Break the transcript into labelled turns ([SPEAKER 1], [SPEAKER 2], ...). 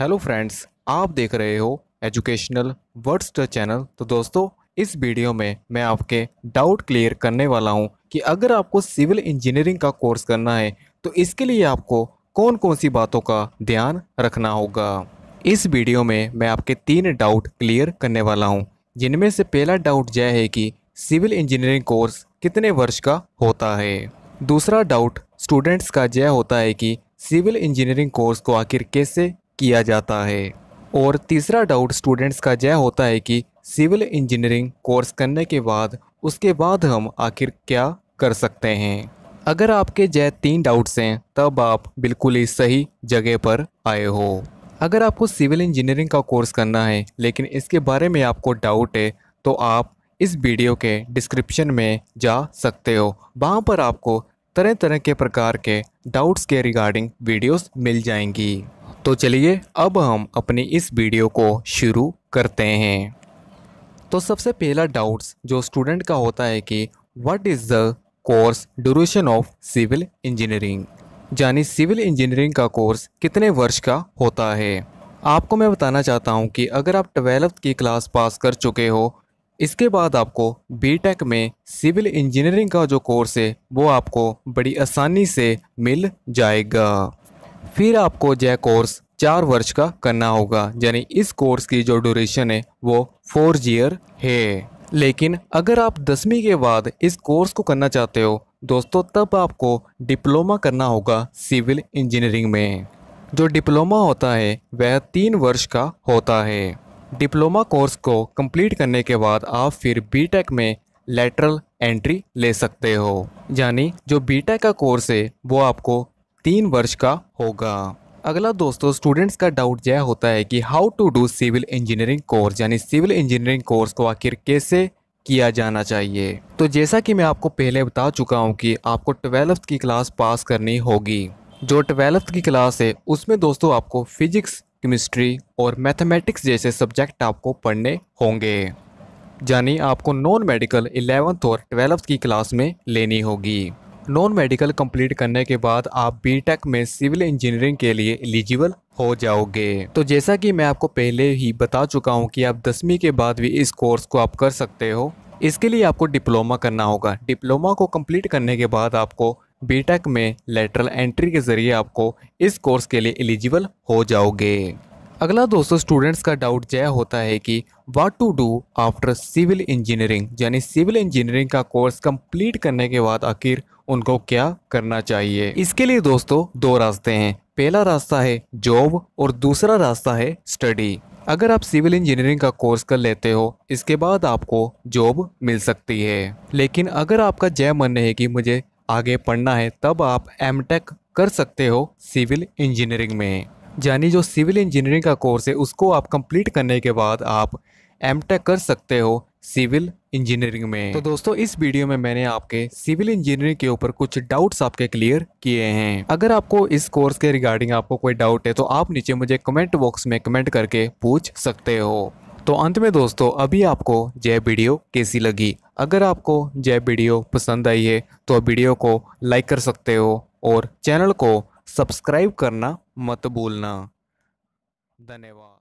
[SPEAKER 1] hello friends आप देख रहे हो एजुकेशनल वर्ड्स द चैनल तो दोस्तों इस वीडियो में मैं आपके डाउट क्लियर करने वाला हूं कि अगर आपको सिविल इंजीनियरिंग का कोर्स करना है तो इसके लिए आपको कौन कौन सी बातों का ध्यान रखना होगा इस वीडियो में मैं आपके तीन डाउट क्लियर करने वाला हूँ जिनमें से पहला डाउट यह है कि सिविल इंजीनियरिंग कोर्स कितने वर्ष का होता है दूसरा डाउट स्टूडेंट्स का यह होता है कि सिविल इंजीनियरिंग कोर्स को आखिर कैसे किया जाता है और तीसरा डाउट स्टूडेंट्स का यह होता है कि सिविल इंजीनियरिंग कोर्स करने के बाद उसके बाद हम आखिर क्या कर सकते हैं अगर आपके जय तीन डाउट्स हैं तब आप बिल्कुल ही सही जगह पर आए हो अगर आपको सिविल इंजीनियरिंग का कोर्स करना है लेकिन इसके बारे में आपको डाउट है तो आप इस वीडियो के डिस्क्रिप्शन में जा सकते हो वहाँ पर आपको तरह तरह के प्रकार के डाउट्स के रिगार्डिंग वीडियोस मिल जाएंगी तो चलिए अब हम अपनी इस वीडियो को शुरू करते हैं तो सबसे पहला डाउट्स जो स्टूडेंट का होता है कि what is the course duration of civil engineering यानी सिविल इंजीनियरिंग का कोर्स कितने वर्ष का होता है आपको मैं बताना चाहता हूं कि अगर आप ट्वेल्थ की क्लास पास कर चुके हो इसके बाद आपको बीटेक में सिविल इंजीनियरिंग का जो कोर्स है वो आपको बड़ी आसानी से मिल जाएगा फिर आपको यह कोर्स चार वर्ष का करना होगा यानी इस कोर्स की जो ड्यूरेशन है वो फोर ईयर है लेकिन अगर आप दसवीं के बाद इस कोर्स को करना चाहते हो दोस्तों तब आपको डिप्लोमा करना होगा सिविल इंजीनियरिंग में जो डिप्लोमा होता है वह तीन वर्ष का होता है डिप्लोमा कोर्स को कंप्लीट करने के बाद आप फिर बीटेक में लेटरल एंट्री ले सकते हो यानी जो बीटेक का कोर्स है वो आपको तीन वर्ष का होगा अगला दोस्तों स्टूडेंट्स का डाउट यह होता है कि how to do civil engineering course यानी सिविल इंजीनियरिंग कोर्स को आखिर कैसे किया जाना चाहिए तो जैसा कि मैं आपको पहले बता चुका हूँ कि आपको ट्वेल्थ की क्लास पास करनी होगी जो ट्वेल्थ की क्लास है उसमें दोस्तों आपको फिजिक्स केमिस्ट्री और मैथमेटिक्स जैसे सब्जेक्ट आपको पढ़ने होंगे यानी आपको नॉन मेडिकल इलेवंथ और ट्वेल्थ की क्लास में लेनी होगी नॉन मेडिकल कंप्लीट करने के बाद आप बीटेक में सिविल इंजीनियरिंग के लिए एलिजिबल हो जाओगे तो जैसा कि मैं आपको पहले ही बता चुका हूँ कि आप दसवीं के बाद भी इस कोर्स को आप कर सकते हो इसके लिए आपको डिप्लोमा करना होगा डिप्लोमा को कंप्लीट करने के बाद आपको बीटेक में लेटरल एंट्री के ज़रिए आपको इस कोर्स के लिए एलिजिबल हो जाओगे अगला दोस्तों स्टूडेंट्स का डाउट यह होता है कि what to do after civil engineering यानी सिविल इंजीनियरिंग का कोर्स कंप्लीट करने के बाद आखिर उनको क्या करना चाहिए इसके लिए दोस्तों दो रास्ते हैं पहला रास्ता है जॉब और दूसरा रास्ता है स्टडी अगर आप सिविल इंजीनियरिंग का कोर्स कर लेते हो इसके बाद आपको जॉब मिल सकती है लेकिन अगर आपका जय मन है कि मुझे आगे पढ़ना है तब आप एम कर सकते हो सिविल इंजीनियरिंग में यानी जो सिविल इंजीनियरिंग का कोर्स है उसको आप कंप्लीट करने के बाद आप एम e कर सकते हो सिविल इंजीनियरिंग में तो दोस्तों इस वीडियो में मैंने आपके सिविल इंजीनियरिंग के ऊपर कुछ डाउट्स आपके क्लियर किए हैं अगर आपको इस कोर्स के रिगार्डिंग आपको कोई डाउट है तो आप नीचे मुझे कमेंट बॉक्स में कमेंट करके पूछ सकते हो तो अंत में दोस्तों अभी आपको जय वीडियो कैसी लगी अगर आपको जय वीडियो पसंद आई है तो वीडियो को लाइक कर सकते हो और चैनल को सब्सक्राइब करना मत भूलना धन्यवाद